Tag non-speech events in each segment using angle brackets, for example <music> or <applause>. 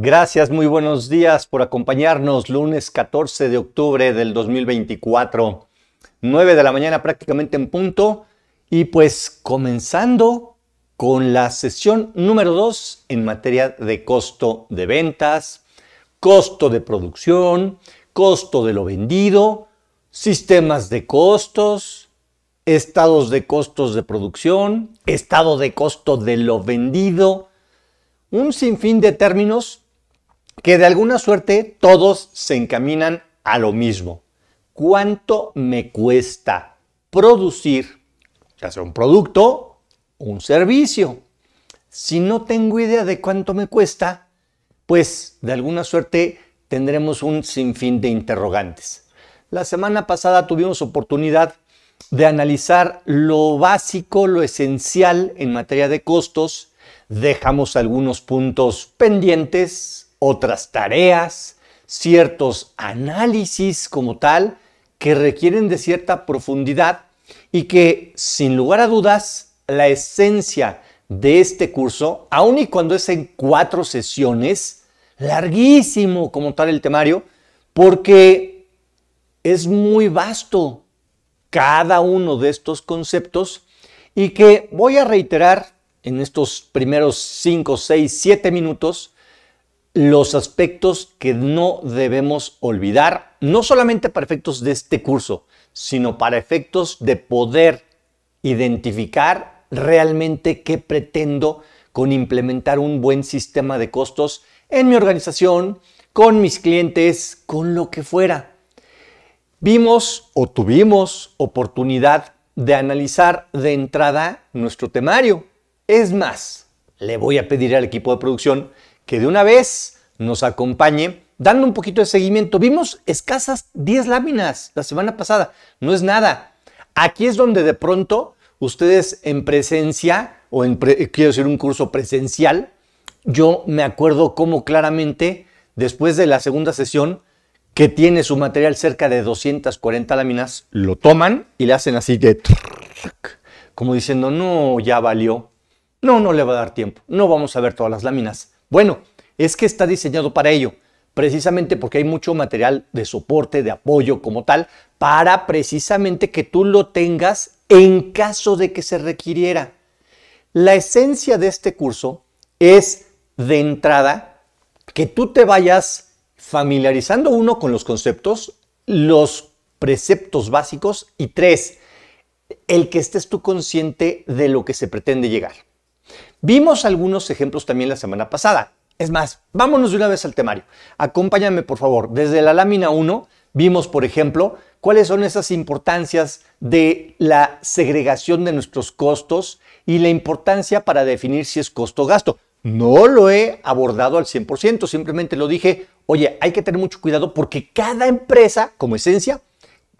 Gracias, muy buenos días por acompañarnos lunes 14 de octubre del 2024, 9 de la mañana prácticamente en punto y pues comenzando con la sesión número 2 en materia de costo de ventas, costo de producción, costo de lo vendido, sistemas de costos, estados de costos de producción, estado de costo de lo vendido, un sinfín de términos que de alguna suerte todos se encaminan a lo mismo. ¿Cuánto me cuesta producir, ya sea un producto un servicio? Si no tengo idea de cuánto me cuesta, pues de alguna suerte tendremos un sinfín de interrogantes. La semana pasada tuvimos oportunidad de analizar lo básico, lo esencial en materia de costos. Dejamos algunos puntos pendientes, otras tareas, ciertos análisis como tal, que requieren de cierta profundidad y que, sin lugar a dudas, la esencia de este curso, aun y cuando es en cuatro sesiones, larguísimo como tal el temario, porque es muy vasto cada uno de estos conceptos y que voy a reiterar en estos primeros 5, 6, 7 minutos los aspectos que no debemos olvidar, no solamente para efectos de este curso, sino para efectos de poder identificar realmente qué pretendo con implementar un buen sistema de costos en mi organización, con mis clientes, con lo que fuera. Vimos o tuvimos oportunidad de analizar de entrada nuestro temario. Es más, le voy a pedir al equipo de producción que de una vez nos acompañe dando un poquito de seguimiento. Vimos escasas 10 láminas la semana pasada, no es nada. Aquí es donde de pronto ustedes en presencia, o en quiero decir un curso presencial, yo me acuerdo cómo claramente después de la segunda sesión, que tiene su material cerca de 240 láminas, lo toman y le hacen así de... Como diciendo, no, ya valió. No, no le va a dar tiempo. No vamos a ver todas las láminas. Bueno, es que está diseñado para ello, precisamente porque hay mucho material de soporte, de apoyo como tal, para precisamente que tú lo tengas en caso de que se requiriera. La esencia de este curso es, de entrada, que tú te vayas familiarizando uno con los conceptos, los preceptos básicos y tres, el que estés tú consciente de lo que se pretende llegar. Vimos algunos ejemplos también la semana pasada. Es más, vámonos de una vez al temario. Acompáñame por favor. Desde la lámina 1 vimos, por ejemplo, cuáles son esas importancias de la segregación de nuestros costos y la importancia para definir si es costo o gasto. No lo he abordado al 100%, simplemente lo dije, oye, hay que tener mucho cuidado porque cada empresa, como esencia,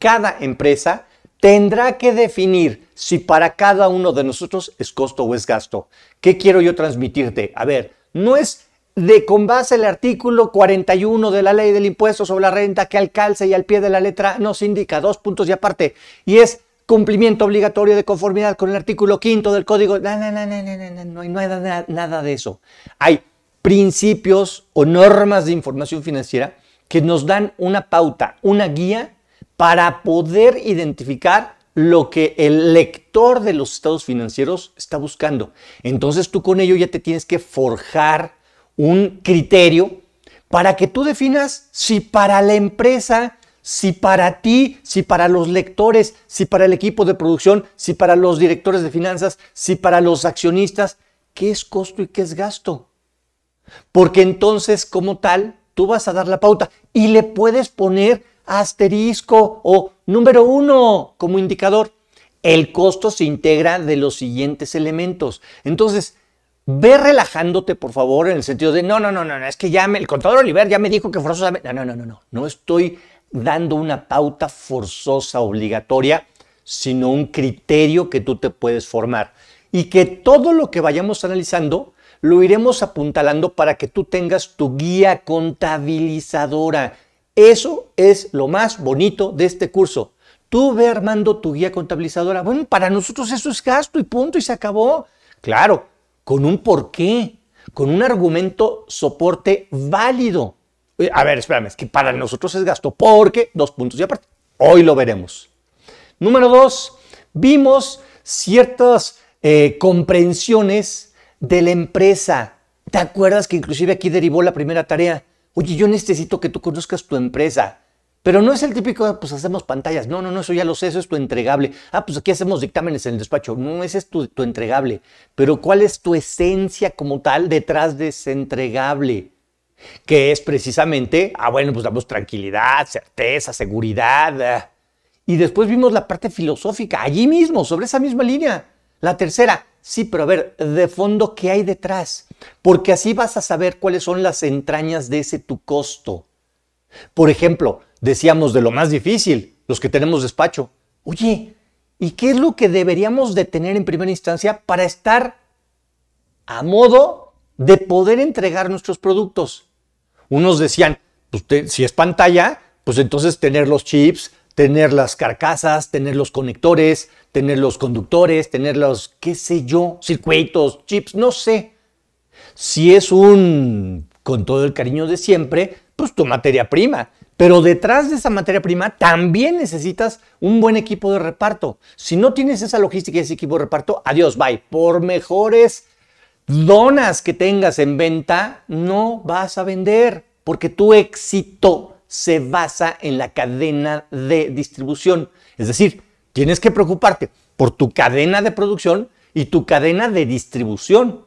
cada empresa tendrá que definir si para cada uno de nosotros es costo o es gasto. ¿Qué quiero yo transmitirte? A ver, no es de con base el artículo 41 de la ley del impuesto sobre la renta que al y al pie de la letra nos indica dos puntos y aparte. Y es cumplimiento obligatorio de conformidad con el artículo 5 del código. No, no, no, no, no, hay nada de eso. Hay principios o normas de información financiera que nos dan una pauta, una guía para poder identificar lo que el lector de los estados financieros está buscando. Entonces tú con ello ya te tienes que forjar un criterio para que tú definas si para la empresa, si para ti, si para los lectores, si para el equipo de producción, si para los directores de finanzas, si para los accionistas, qué es costo y qué es gasto. Porque entonces como tal, tú vas a dar la pauta y le puedes poner asterisco o número uno como indicador. El costo se integra de los siguientes elementos. Entonces, ve relajándote, por favor, en el sentido de, no, no, no, no, es que ya el contador Oliver ya me dijo que forzosamente, no, no, no, no, no estoy dando una pauta forzosa, obligatoria, sino un criterio que tú te puedes formar. Y que todo lo que vayamos analizando lo iremos apuntalando para que tú tengas tu guía contabilizadora, eso es lo más bonito de este curso. Tú ve armando tu guía contabilizadora. Bueno, para nosotros eso es gasto y punto y se acabó. Claro, con un porqué, con un argumento soporte válido. Eh, a ver, espérame, es que para nosotros es gasto porque dos puntos y aparte. Hoy lo veremos. Número dos, vimos ciertas eh, comprensiones de la empresa. ¿Te acuerdas que inclusive aquí derivó la primera tarea? Oye, yo necesito que tú conozcas tu empresa. Pero no es el típico, ah, pues hacemos pantallas. No, no, no, eso ya lo sé, eso es tu entregable. Ah, pues aquí hacemos dictámenes en el despacho. No, ese es tu, tu entregable. Pero ¿cuál es tu esencia como tal detrás de ese entregable? Que es precisamente, ah, bueno, pues damos tranquilidad, certeza, seguridad. Ah. Y después vimos la parte filosófica, allí mismo, sobre esa misma línea. La tercera, sí, pero a ver, de fondo, ¿qué hay detrás? Porque así vas a saber cuáles son las entrañas de ese tu costo. Por ejemplo, decíamos de lo más difícil, los que tenemos despacho. Oye, ¿y qué es lo que deberíamos de tener en primera instancia para estar a modo de poder entregar nuestros productos? Unos decían, si es pantalla, pues entonces tener los chips, tener las carcasas, tener los conectores, tener los conductores, tener los, qué sé yo, circuitos, chips, no sé. Si es un, con todo el cariño de siempre, pues tu materia prima. Pero detrás de esa materia prima también necesitas un buen equipo de reparto. Si no tienes esa logística y ese equipo de reparto, adiós, bye. Por mejores donas que tengas en venta, no vas a vender, porque tu éxito se basa en la cadena de distribución. Es decir, tienes que preocuparte por tu cadena de producción y tu cadena de distribución.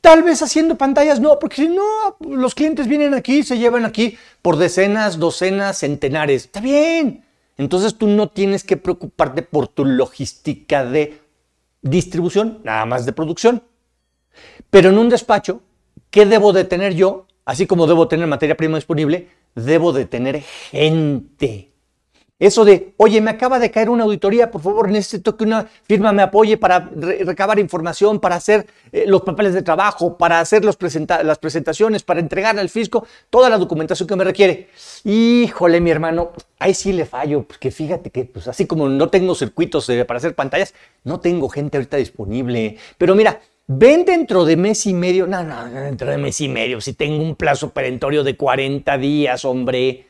Tal vez haciendo pantallas no, porque si no, los clientes vienen aquí, se llevan aquí por decenas, docenas, centenares. Está bien. Entonces tú no tienes que preocuparte por tu logística de distribución, nada más de producción. Pero en un despacho, ¿qué debo de tener yo? Así como debo tener materia prima disponible, debo de tener gente. Eso de, oye, me acaba de caer una auditoría, por favor, necesito este que una firma me apoye para recabar información, para hacer eh, los papeles de trabajo, para hacer los las presentaciones, para entregar al fisco toda la documentación que me requiere. Híjole, mi hermano, ahí sí le fallo, porque fíjate que pues, así como no tengo circuitos eh, para hacer pantallas, no tengo gente ahorita disponible. Pero mira, Ven dentro de mes y medio. No, no, dentro de mes y medio. Si tengo un plazo perentorio de 40 días, hombre.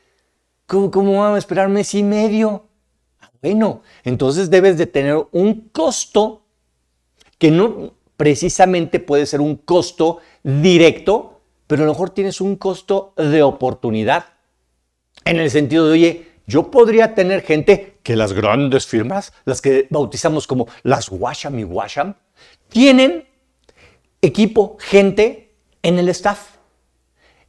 ¿Cómo, cómo vamos a esperar mes y medio? Ah, bueno, entonces debes de tener un costo que no precisamente puede ser un costo directo, pero a lo mejor tienes un costo de oportunidad. En el sentido de, oye, yo podría tener gente que las grandes firmas, las que bautizamos como las Washam y Washam, tienen equipo, gente en el staff,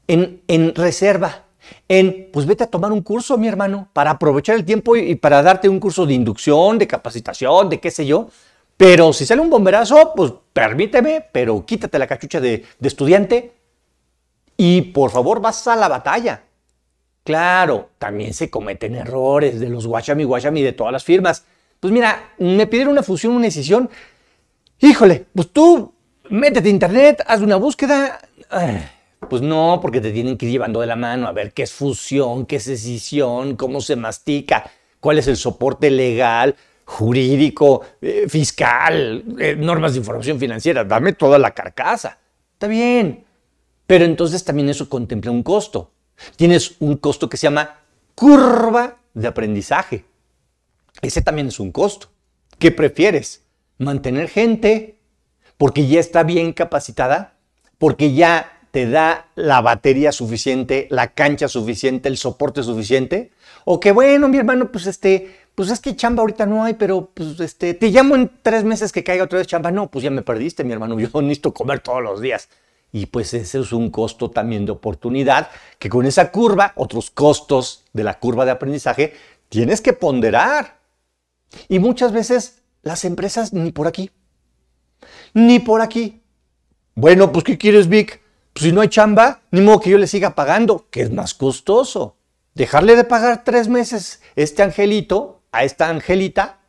en, en reserva, en, pues vete a tomar un curso, mi hermano, para aprovechar el tiempo y, para darte un curso de inducción, de capacitación, de qué sé yo. Pero si sale un bomberazo, pues permíteme, pero quítate la cachucha de, estudiante y por favor vas a la batalla. Claro, también se cometen errores de los guachami guachami de todas las firmas. Pues mira, me pidieron una fusión, una decisión. Híjole, pues tú métete a internet, haz una búsqueda. pues no, porque te tienen que ir llevando de la mano a ver qué es fusión, qué es escisión, cómo se mastica, cuál es el soporte legal, jurídico, eh, fiscal, eh, normas de información financiera. Dame toda la carcasa. Está bien. Pero entonces también eso contempla un costo. Tienes un costo que se llama curva de aprendizaje. Ese también es un costo. ¿Qué prefieres? ¿Mantener gente porque ya está bien capacitada, porque ya te da la batería suficiente, la cancha suficiente, el soporte suficiente, o que bueno, mi hermano, pues este, pues es que chamba ahorita no hay, pero pues este, te llamo en tres meses que caiga otra vez chamba, no, pues ya me perdiste, mi hermano, <laughs> yo necesito comer todos los días. Y pues ese es un costo también de oportunidad, que con esa curva, otros costos de la curva de aprendizaje, tienes que ponderar. Y muchas veces las empresas ni por aquí, ni por aquí. Bueno, pues ¿qué quieres, Vic? Pues si no hay chamba, ni modo que yo le siga pagando, que es más costoso. Dejarle de pagar tres meses este angelito a esta angelita,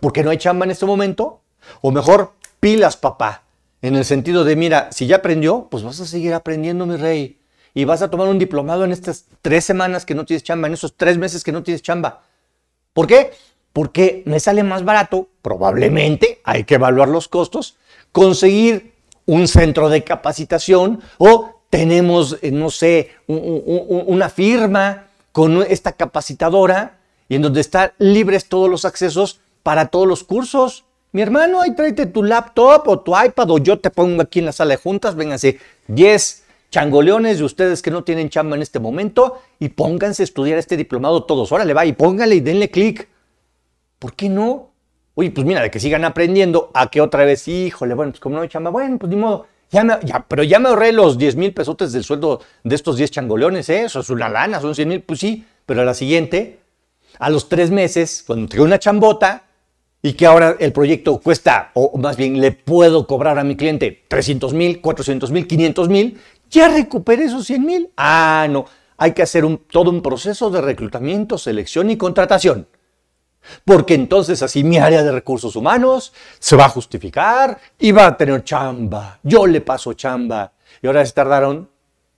porque no hay chamba en este momento. O mejor, pilas, papá. En el sentido de, mira, si ya aprendió, pues vas a seguir aprendiendo, mi rey. Y vas a tomar un diplomado en estas tres semanas que no tienes chamba, en esos tres meses que no tienes chamba. ¿Por qué? porque me sale más barato, probablemente, hay que evaluar los costos, conseguir un centro de capacitación o tenemos, eh, no sé, una firma con esta capacitadora y en donde están libres todos los accesos para todos los cursos. Mi hermano, ahí tráete tu laptop o tu iPad o yo te pongo aquí en la sala de juntas, vénganse 10 changoleones de ustedes que no tienen chamba en este momento y pónganse a estudiar este diplomado todos. Órale, va y póngale y denle clic. ¿Por qué no? Oye, pues mira, de que sigan aprendiendo, a que otra vez, híjole, bueno, pues como no hay chamba, bueno, pues ni modo, ya, ya pero ya me ahorré los 10 mil pesotes del sueldo de estos 10 changoleones, ¿eh? Eso es una lana, son 100 mil, pues sí, pero a la siguiente, a los tres meses, cuando tengo una chambota y que ahora el proyecto cuesta, o más bien le puedo cobrar a mi cliente 300 mil, 400 mil, 500 mil, ya recuperé esos 100 mil. Ah, no, hay que hacer todo un proceso de reclutamiento, selección y contratación. Porque entonces así mi área de recursos humanos se va a justificar y va a tener chamba. Yo le paso chamba. Y ahora se tardaron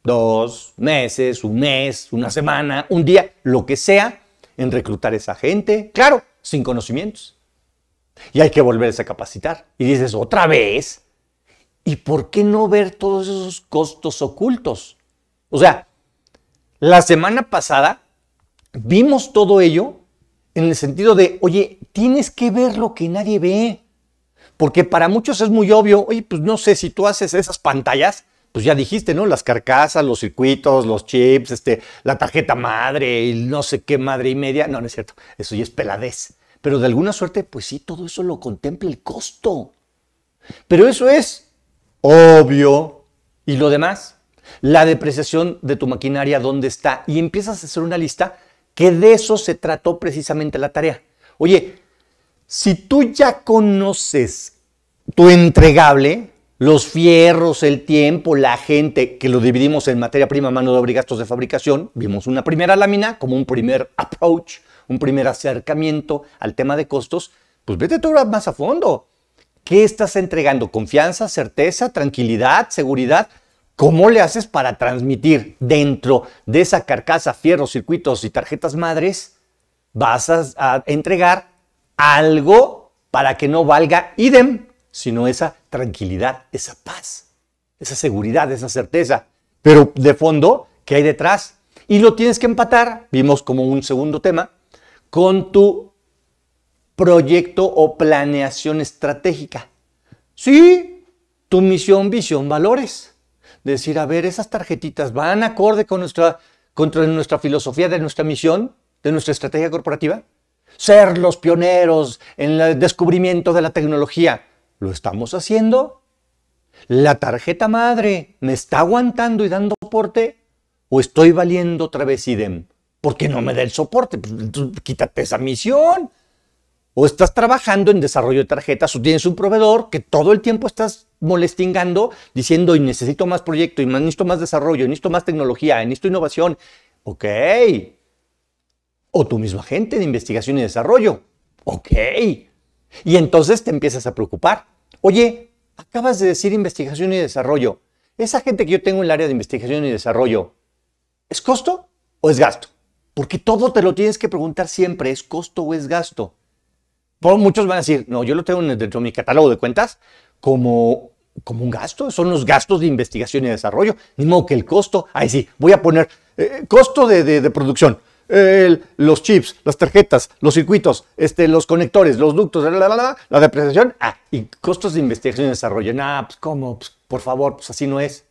dos meses, un mes, una semana, un día, lo que sea, en reclutar a esa gente. Claro, sin conocimientos. Y hay que volverse a capacitar. Y dices, otra vez. ¿Y por qué no ver todos esos costos ocultos? O sea, la semana pasada vimos todo ello en el sentido de, oye, tienes que ver lo que nadie ve. Porque para muchos es muy obvio, oye, pues no sé, si tú haces esas pantallas, pues ya dijiste, ¿no? Las carcasas, los circuitos, los chips, este, la tarjeta madre, y no sé qué madre y media. No, no es cierto, eso ya es peladez. Pero de alguna suerte, pues sí, todo eso lo contempla el costo. Pero eso es obvio. ¿Y lo demás? La depreciación de tu maquinaria, ¿dónde está? Y empiezas a hacer una lista que de eso se trató precisamente la tarea. Oye, si tú ya conoces tu entregable, los fierros, el tiempo, la gente, que lo dividimos en materia prima, mano de obra y gastos de fabricación, vimos una primera lámina como un primer approach, un primer acercamiento al tema de costos, pues vete tú más a fondo. ¿Qué estás entregando? ¿Confianza, certeza, tranquilidad, seguridad? ¿Cómo le haces para transmitir dentro de esa carcasa, fierros, circuitos y tarjetas madres? Vas a, entregar algo para que no valga idem, sino esa tranquilidad, esa paz, esa seguridad, esa certeza. Pero de fondo, ¿qué hay detrás? Y lo tienes que empatar, vimos como un segundo tema, con tu proyecto o planeación estratégica. Sí, tu misión, visión, valores decir, a ver, esas tarjetitas van acorde con nuestra, nuestra filosofía de nuestra misión, de nuestra estrategia corporativa. Ser los pioneros en el descubrimiento de la tecnología. ¿Lo estamos haciendo? ¿La tarjeta madre me está aguantando y dando soporte? ¿O estoy valiendo otra vez IDEM? Porque no me da el soporte. Pues, quítate esa misión o estás trabajando en desarrollo de tarjetas o tienes un proveedor que todo el tiempo estás molestingando diciendo y necesito más proyecto y necesito más desarrollo, necesito más tecnología, necesito innovación. Ok. O tu mismo agente de investigación y desarrollo. Ok. Y entonces te empiezas a preocupar. Oye, acabas de decir investigación y desarrollo. Esa gente que yo tengo en el área de investigación y desarrollo, ¿es costo o es gasto? Porque todo te lo tienes que preguntar siempre, ¿es costo o es gasto? por muchos van a decir, no, yo lo tengo dentro de mi catálogo de cuentas como, como un gasto, son los gastos de investigación y desarrollo, mismo que el costo, ahí sí, voy a poner eh, costo de, de, producción, el, los chips, las tarjetas, los circuitos, este, los conectores, los ductos, la, la, depreciación, ah, y costos de investigación y desarrollo. Nah, pues cómo, pues, por favor, pues así no es.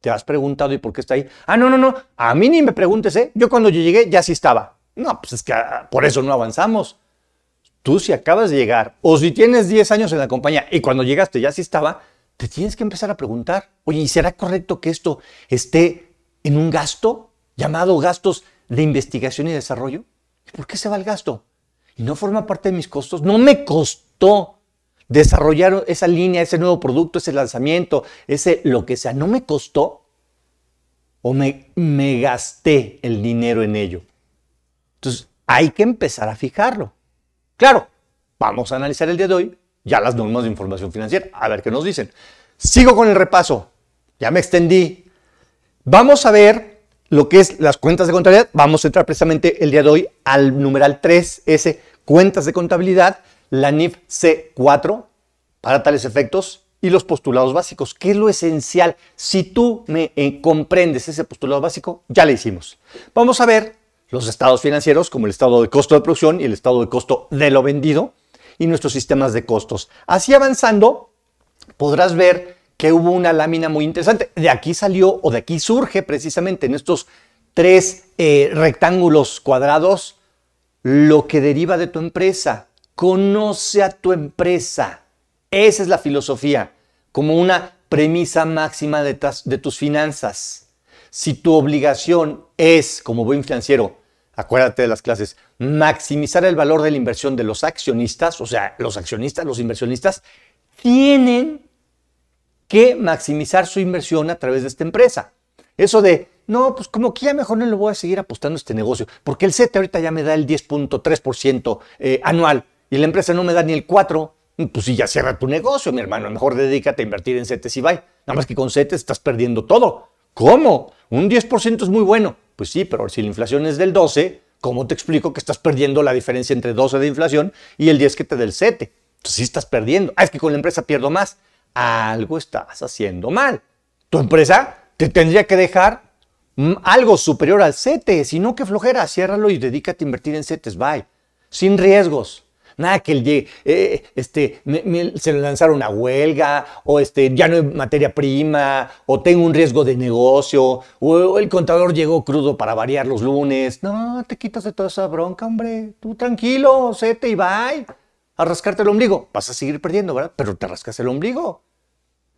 ¿Te has preguntado y por qué está ahí? Ah, no, no, no, a mí ni me preguntes, ¿eh? Yo cuando yo llegué ya sí estaba. No, pues es que ah, por eso no avanzamos tú si acabas de llegar o si tienes 10 años en la compañía y cuando llegaste ya sí estaba, te tienes que empezar a preguntar, oye, ¿y será correcto que esto esté en un gasto llamado gastos de investigación y desarrollo? ¿Y por qué se va el gasto? ¿Y no forma parte de mis costos? No me costó desarrollar esa línea, ese nuevo producto, ese lanzamiento, ese lo que sea. ¿No me costó? ¿O me, me gasté el dinero en ello? Entonces, hay que empezar a fijarlo. Claro, vamos a analizar el día de hoy ya las normas de información financiera, a ver qué nos dicen. Sigo con el repaso, ya me extendí. Vamos a ver lo que es las cuentas de contabilidad, vamos a entrar precisamente el día de hoy al numeral 3S, cuentas de contabilidad, la NIF C4 para tales efectos y los postulados básicos. ¿Qué es lo esencial? Si tú me eh, comprendes ese postulado básico, ya le hicimos. Vamos a ver los estados financieros como el estado de costo de producción y el estado de costo de lo vendido y nuestros sistemas de costos. Así avanzando, podrás ver que hubo una lámina muy interesante. De aquí salió o de aquí surge precisamente en estos tres eh, rectángulos cuadrados lo que deriva de tu empresa. Conoce a tu empresa. Esa es la filosofía, como una premisa máxima de, de tus finanzas. Si tu obligación es, como buen financiero, Acuérdate de las clases. Maximizar el valor de la inversión de los accionistas, o sea, los accionistas, los inversionistas, tienen que maximizar su inversión a través de esta empresa. Eso de, no, pues como que ya mejor no le voy a seguir apostando a este negocio, porque el CET ahorita ya me da el 10.3% eh, anual y la empresa no me da ni el 4%. Pues si ya cierra tu negocio, mi hermano, mejor dedícate a invertir en CETES y bye. Nada más que con CETES estás perdiendo todo. ¿Cómo? Un 10% es muy bueno. Pues sí, pero si la inflación es del 12, ¿cómo te explico que estás perdiendo la diferencia entre 12 de inflación y el 10 que te el 7? Entonces sí estás perdiendo. Ah, es que con la empresa pierdo más. Algo estás haciendo mal. Tu empresa te tendría que dejar mm, algo superior al Si no, que flojera, ciérralo y dedícate a invertir en CETES, bye. Sin riesgos, Nada que el, eh, este, se lanzaron una huelga, o este, ya no hay materia prima, o tengo un riesgo de negocio, o, el contador llegó crudo para variar los lunes. No, te quitas de toda esa bronca, hombre. Tú tranquilo, sete y bye. A rascarte el ombligo. Vas a seguir perdiendo, ¿verdad? Pero te rascas el ombligo.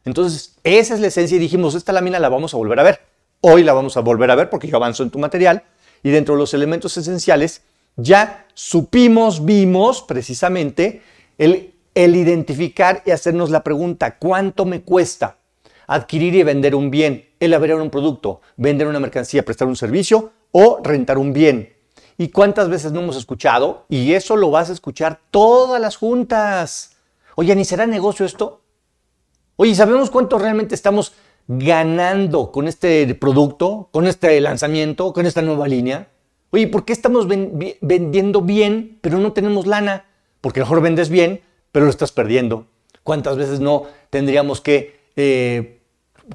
Entonces, esa es la esencia y dijimos, esta lámina la vamos a volver a ver. Hoy la vamos a volver a ver porque yo avanzo en tu material y dentro de los elementos esenciales ya supimos, vimos precisamente el, identificar y hacernos la pregunta, ¿cuánto me cuesta adquirir y vender un bien, elaborar un producto, vender una mercancía, prestar un servicio o rentar un bien? ¿Y cuántas veces no hemos escuchado? Y eso lo vas a escuchar todas las juntas. Oye, ¿ni será negocio esto? Oye, ¿sabemos cuánto realmente estamos ganando con este producto, con este lanzamiento, con esta nueva línea? Oye, ¿por qué estamos vendiendo bien, pero no tenemos lana? Porque a lo mejor vendes bien, pero lo estás perdiendo. ¿Cuántas veces no tendríamos que eh,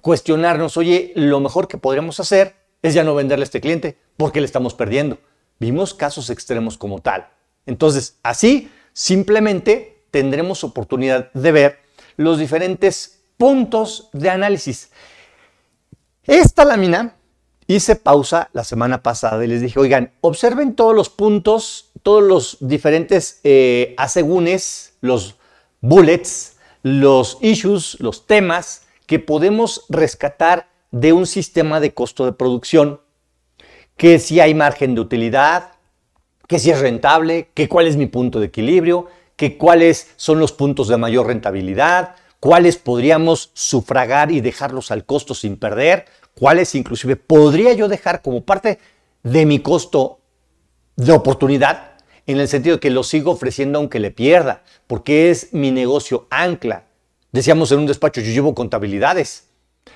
cuestionarnos, oye, lo mejor que podríamos hacer es ya no venderle a este cliente porque le estamos perdiendo? Vimos casos extremos como tal. Entonces, así simplemente tendremos oportunidad de ver los diferentes puntos de análisis. Esta lámina Hice pausa la semana pasada y les dije, oigan, observen todos los puntos, todos los diferentes eh, los bullets, los issues, los temas que podemos rescatar de un sistema de costo de producción, que si hay margen de utilidad, que si es rentable, que cuál es mi punto de equilibrio, que cuáles son los puntos de mayor rentabilidad, cuáles podríamos sufragar y dejarlos al costo sin perder, cuáles inclusive podría yo dejar como parte de mi costo de oportunidad, en el sentido de que lo sigo ofreciendo aunque le pierda, porque es mi negocio ancla. Decíamos en un despacho, yo llevo contabilidades,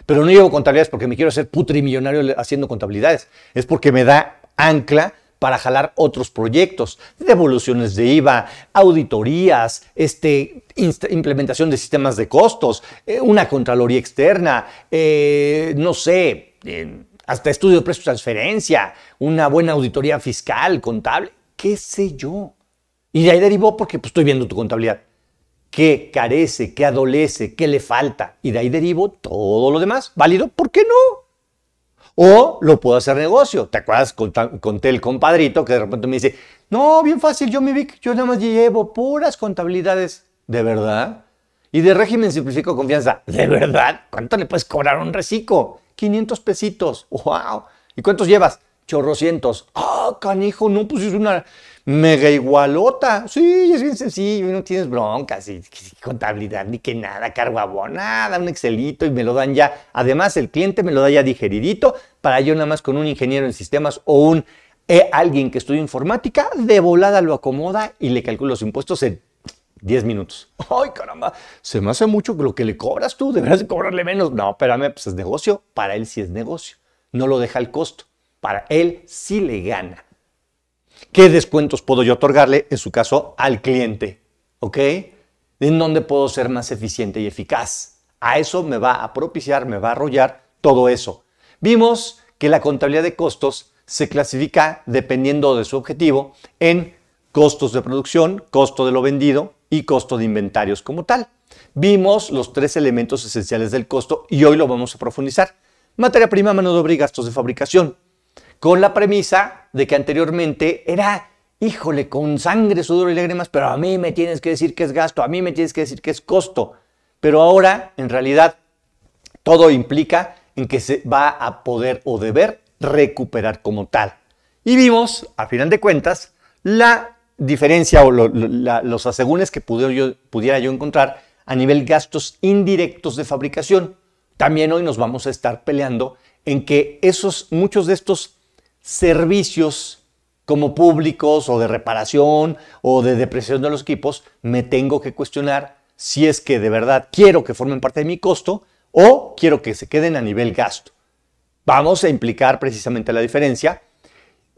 pero no llevo contabilidades porque me quiero hacer putre y millonario haciendo contabilidades, es porque me da ancla para jalar otros proyectos, devoluciones de IVA, auditorías, este, implementación de sistemas de costos, eh, una contraloría externa, eh, no sé, hasta estudio de precios transferencia, una buena auditoría fiscal, contable, qué sé yo. Y de ahí derivó porque pues, estoy viendo tu contabilidad. ¿Qué carece? ¿Qué adolece? ¿Qué le falta? Y de ahí derivo todo lo demás. ¿Válido? ¿Por qué no? O lo puedo hacer negocio. ¿Te acuerdas? Conté el compadrito que de repente me dice, no, bien fácil, yo me vi yo nada más llevo puras contabilidades. ¿De verdad? Y de régimen simplificado confianza, ¿de verdad? ¿Cuánto le puedes cobrar a un reciclo? 500 pesitos. ¡Wow! ¿Y cuántos llevas? Chorrocientos. ¡Ah, canijo! No, pues es una mega igualota. Sí, es bien sencillo, no tienes broncas, y, contabilidad, ni que nada, cargo abonada, un Excelito y me lo dan ya. Además, el cliente me lo da ya digeridito para yo nada más con un ingeniero en sistemas o un eh, alguien que estudia informática, de volada lo acomoda y le calculo los impuestos en 10 minutos. <laughs> Ay, caramba, se me hace mucho lo que le cobras tú, deberás cobrarle menos. No, espérame, pues es negocio, para él sí es negocio. No lo deja al costo, para él sí le gana. ¿Qué descuentos puedo yo otorgarle, en su caso, al cliente? ¿Ok? ¿En dónde puedo ser más eficiente y eficaz? A eso me va a propiciar, me va a arrollar todo eso. Vimos que la contabilidad de costos se clasifica, dependiendo de su objetivo, en costos de producción, costo de lo vendido y costo de inventarios como tal. Vimos los tres elementos esenciales del costo y hoy lo vamos a profundizar. Materia prima, mano de obra y gastos de fabricación. Con la premisa de que anteriormente era, híjole, con sangre, sudor y lágrimas, pero a mí me tienes que decir que es gasto, a mí me tienes que decir que es costo. Pero ahora, en realidad, todo implica en que se va a poder o deber recuperar como tal. Y vimos, a final de cuentas, la diferencia o los asegúnes que yo, pudiera yo encontrar a nivel gastos indirectos de fabricación. También hoy nos vamos a estar peleando en que esos, muchos de estos servicios como públicos o de reparación o de depreciación de los equipos, me tengo que cuestionar si es que de verdad quiero que formen parte de mi costo o quiero que se queden a nivel gasto. Vamos a implicar precisamente la diferencia,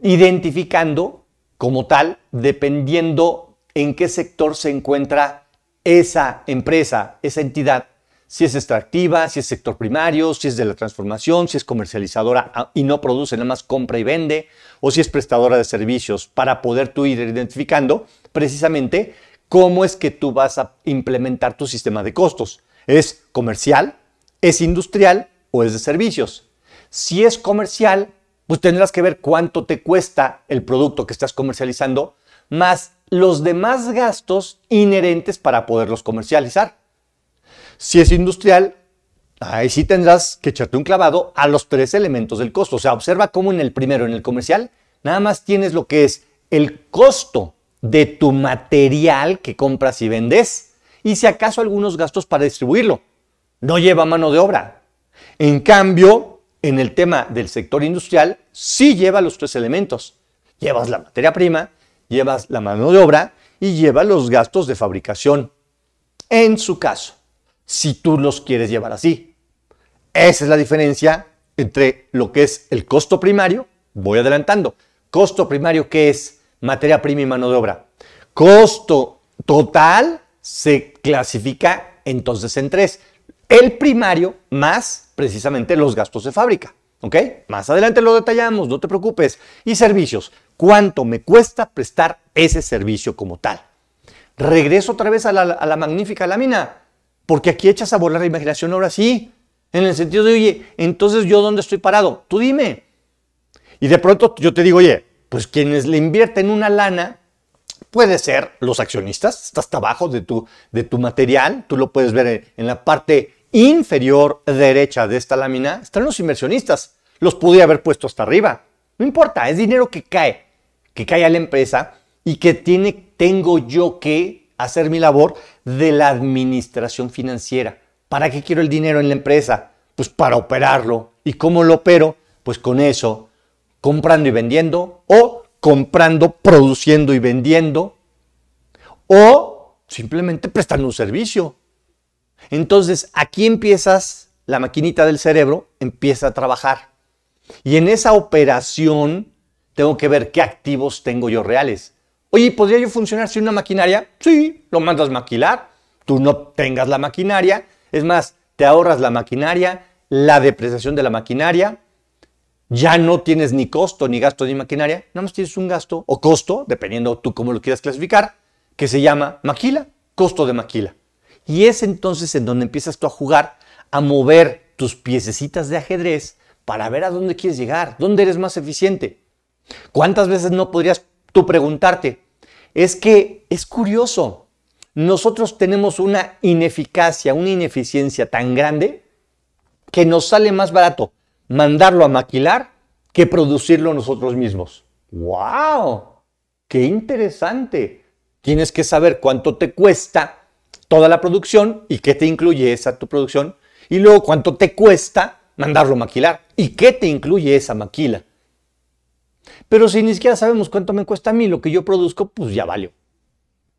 identificando como tal, dependiendo en qué sector se encuentra esa empresa, esa entidad si es extractiva, si es sector primario, si es de la transformación, si es comercializadora ah, y no produce, nada más compra y vende, o si es prestadora de servicios, para poder tú ir identificando precisamente cómo es que tú vas a implementar tu sistema de costos. ¿Es comercial? ¿Es industrial? ¿O es de servicios? Si es comercial, pues tendrás que ver cuánto te cuesta el producto que estás comercializando, más los demás gastos inherentes para poderlos comercializar. Si es industrial, ahí sí tendrás que echarte un clavado a los tres elementos del costo. O sea, observa cómo en el primero, en el comercial, nada más tienes lo que es el costo de tu material que compras y vendes y si acaso algunos gastos para distribuirlo. No lleva mano de obra. En cambio, en el tema del sector industrial, sí lleva los tres elementos. Llevas la materia prima, llevas la mano de obra y lleva los gastos de fabricación. En su caso, si tú los quieres llevar así. Esa es la diferencia entre lo que es el costo primario, voy adelantando, costo primario que es materia prima y mano de obra. Costo total se clasifica entonces en tres. El primario más precisamente los gastos de fábrica. ¿Ok? Más adelante lo detallamos, no te preocupes. Y servicios. ¿Cuánto me cuesta prestar ese servicio como tal? Regreso otra vez a la magnífica lámina. Porque aquí echas a volar la imaginación ahora sí. En el sentido de, oye, entonces yo dónde estoy parado? Tú dime. Y de pronto yo te digo, oye, pues quienes le invierten una lana, puede ser los accionistas, está hasta abajo de tu, de tu material, tú lo puedes ver en, la parte inferior derecha de esta lámina, están los inversionistas, los pude haber puesto hasta arriba, no importa, es dinero que cae, que cae a la empresa y que tiene, tengo yo que hacer mi labor de la administración financiera. ¿Para qué quiero el dinero en la empresa? Pues para operarlo. ¿Y cómo lo opero? Pues con eso, comprando y vendiendo, o comprando, produciendo y vendiendo, o simplemente prestando un servicio. Entonces, aquí empiezas, la maquinita del cerebro empieza a trabajar. Y en esa operación tengo que ver qué activos tengo yo reales. Oye, ¿podría yo funcionar sin una maquinaria? Sí, lo mandas maquilar, tú no tengas la maquinaria, es más, te ahorras la maquinaria, la depreciación de la maquinaria, ya no tienes ni costo ni gasto de maquinaria, nada más tienes un gasto o costo, dependiendo tú cómo lo quieras clasificar, que se llama maquila, costo de maquila. Y es entonces en donde empiezas tú a jugar, a mover tus piececitas de ajedrez para ver a dónde quieres llegar, dónde eres más eficiente. ¿Cuántas veces no podrías tu preguntarte, es que es curioso, nosotros tenemos una ineficacia, una ineficiencia tan grande que nos sale más barato mandarlo a maquilar que producirlo nosotros mismos. ¡Wow! ¡Qué interesante! Tienes que saber cuánto te cuesta toda la producción y qué te incluye esa tu producción y luego cuánto te cuesta mandarlo a maquilar y qué te incluye esa maquila. Pero si ni siquiera sabemos cuánto me cuesta a mí lo que yo produzco, pues ya valió.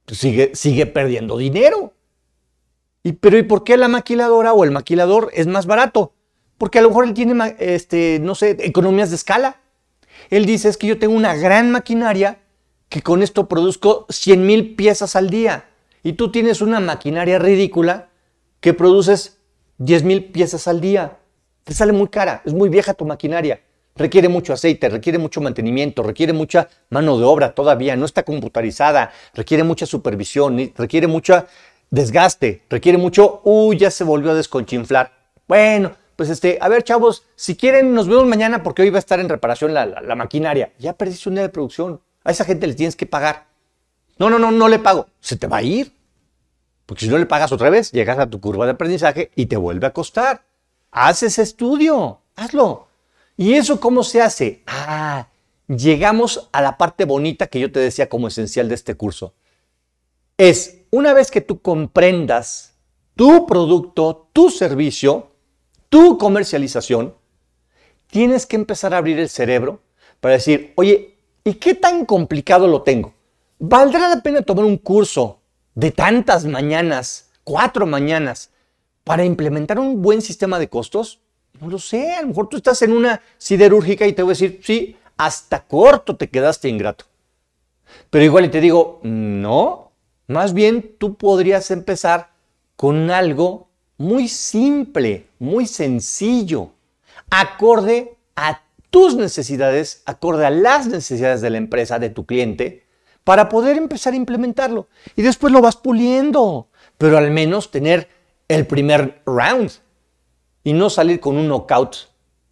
sigue, sigue perdiendo dinero. ¿Y, pero ¿y por qué la maquiladora o el maquilador es más barato? Porque a lo mejor él tiene, este, no sé, economías de escala. Él dice, es que yo tengo una gran maquinaria que con esto produzco 100 mil piezas al día. Y tú tienes una maquinaria ridícula que produces 10 mil piezas al día. Te sale muy cara, es muy vieja tu maquinaria requiere mucho aceite, requiere mucho mantenimiento, requiere mucha mano de obra todavía, no está computarizada, requiere mucha supervisión, requiere mucho desgaste, requiere mucho, uy, ya se volvió a desconchinflar. Bueno, pues este, a ver chavos, si quieren nos vemos mañana porque hoy va a estar en reparación la, maquinaria. Ya perdiste un día de producción, a esa gente le tienes que pagar. No, no, no, no le pago, se te va a ir. Porque si no le pagas otra vez, llegas a tu curva de aprendizaje y te vuelve a costar. Haz ese estudio, hazlo. ¿Y eso cómo se hace? Ah, llegamos a la parte bonita que yo te decía como esencial de este curso. Es una vez que tú comprendas tu producto, tu servicio, tu comercialización, tienes que empezar a abrir el cerebro para decir, oye, ¿y qué tan complicado lo tengo? ¿Valdrá la pena tomar un curso de tantas mañanas, cuatro mañanas, para implementar un buen sistema de costos? No lo sé, a lo mejor tú estás en una siderúrgica y te voy a decir, sí, hasta corto te quedaste ingrato. Pero igual y te digo, no, más bien tú podrías empezar con algo muy simple, muy sencillo, acorde a tus necesidades, acorde a las necesidades de la empresa, de tu cliente, para poder empezar a implementarlo. Y después lo vas puliendo, pero al menos tener el primer round, y no salir con un knockout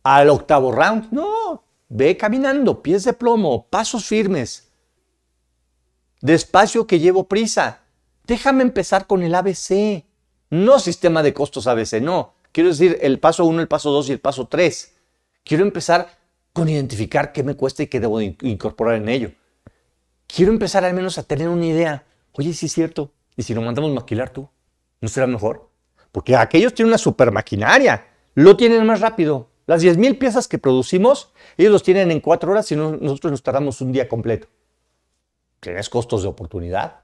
al octavo round. No, ve caminando, pies de plomo, pasos firmes. Despacio que llevo prisa. Déjame empezar con el ABC. No sistema de costos ABC, no. Quiero decir el paso 1, el paso 2 y el paso 3. Quiero empezar con identificar qué me cuesta y qué debo incorporar en ello. Quiero empezar al menos a tener una idea. Oye, si es cierto. ¿Y si lo mandamos maquilar tú? ¿No será mejor? porque aquellos tienen una super maquinaria, lo tienen más rápido. Las 10.000 piezas que producimos, ellos los tienen en cuatro horas y nosotros nos tardamos un día completo. Tienes costos de oportunidad.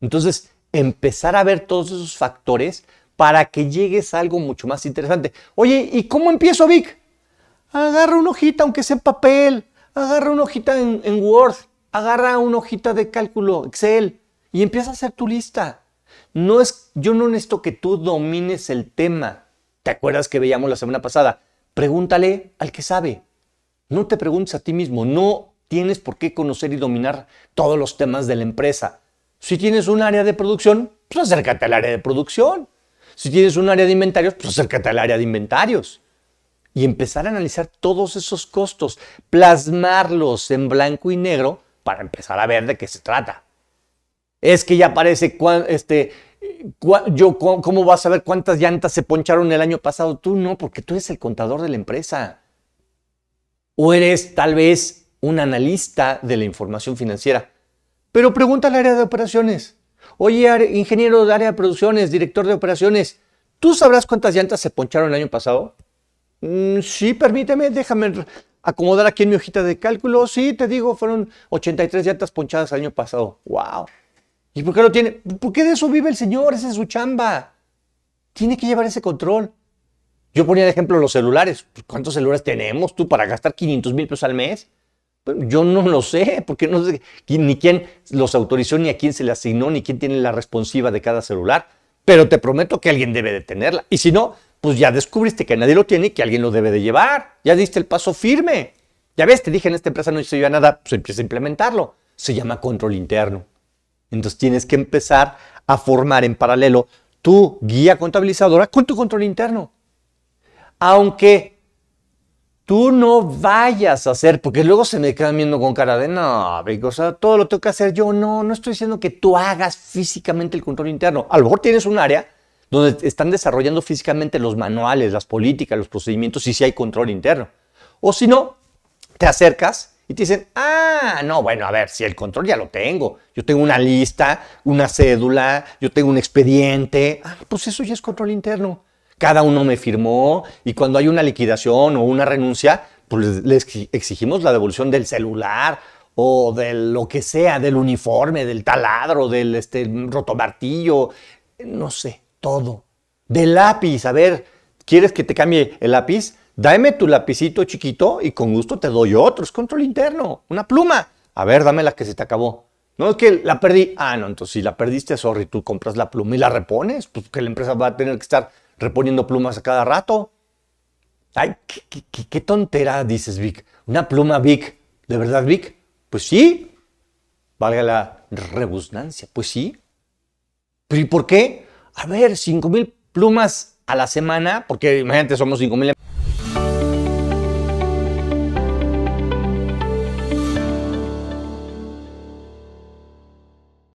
Entonces, empezar a ver todos esos factores para que llegues a algo mucho más interesante. Oye, ¿y cómo empiezo, Vic? Agarra una hojita, aunque sea en papel, agarra una hojita en, en Word, agarra una hojita de cálculo, Excel, y empieza a hacer tu lista no es, yo no necesito que tú domines el tema. ¿Te acuerdas que veíamos la semana pasada? Pregúntale al que sabe. No te preguntes a ti mismo, no tienes por qué conocer y dominar todos los temas de la empresa. Si tienes un área de producción, pues acércate al área de producción. Si tienes un área de inventarios, pues acércate al área de inventarios. Y empezar a analizar todos esos costos, plasmarlos en blanco y negro para empezar a ver de qué se trata. Es que ya parece, este, yo, ¿cómo vas a saber cuántas llantas se poncharon el año pasado? Tú no, porque tú eres el contador de la empresa. O eres tal vez un analista de la información financiera. Pero pregunta al área de operaciones. Oye, ingeniero de área de producciones, director de operaciones, ¿tú sabrás cuántas llantas se poncharon el año pasado? Mm, sí, permíteme, déjame acomodar aquí en mi hojita de cálculo. Sí, te digo, fueron 83 llantas ponchadas el año pasado. ¡Wow! ¿Y por qué lo tiene? ¿Por qué de eso vive el Señor, esa es su chamba. Tiene que llevar ese control. Yo ponía de ejemplo los celulares. Pues, ¿Cuántos celulares tenemos tú para gastar 500 mil pesos al mes? Pues, yo no lo sé, porque no sé ni quién los autorizó, ni a quién se le asignó, ni quién tiene la responsiva de cada celular. Pero te prometo que alguien debe de tenerla. Y si no, pues ya descubriste que nadie lo tiene y que alguien lo debe de llevar. Ya diste el paso firme. Ya ves, te dije, en esta empresa no se lleva nada, pues empieza a implementarlo. Se llama control interno. Entonces tienes que empezar a formar en paralelo tu guía contabilizadora con tu control interno. Aunque tú no vayas a hacer, porque luego se me quedan viendo con cara de, no, o sea, todo lo tengo que hacer yo. No, no estoy diciendo que tú hagas físicamente el control interno. A lo mejor tienes un área donde están desarrollando físicamente los manuales, las políticas, los procedimientos, y si hay control interno. O si no, te acercas y te dicen, ah, no, bueno, a ver, si el control ya lo tengo. Yo tengo una lista, una cédula, yo tengo un expediente. Ah, pues eso ya es control interno. Cada uno me firmó y cuando hay una liquidación o una renuncia, pues les exigimos la devolución del celular o de lo que sea, del uniforme, del taladro, del este, rotomartillo, no sé, todo. Del lápiz, a ver, ¿quieres que te cambie el lápiz? Dame tu lapicito chiquito y con gusto te doy otro. Es control interno, una pluma. A ver, dame la que se te acabó. No es que la perdí. Ah, no, entonces si la perdiste, sorry, tú compras la pluma y la repones. Pues que la empresa va a tener que estar reponiendo plumas a cada rato. Ay, qué, tontera, dices Vic. Una pluma Vic. ¿De verdad, Vic? Pues sí. Valga la rebusnancia. Pues sí. y por qué? A ver, 5,000 mil plumas a la semana, porque imagínate, somos 5 mil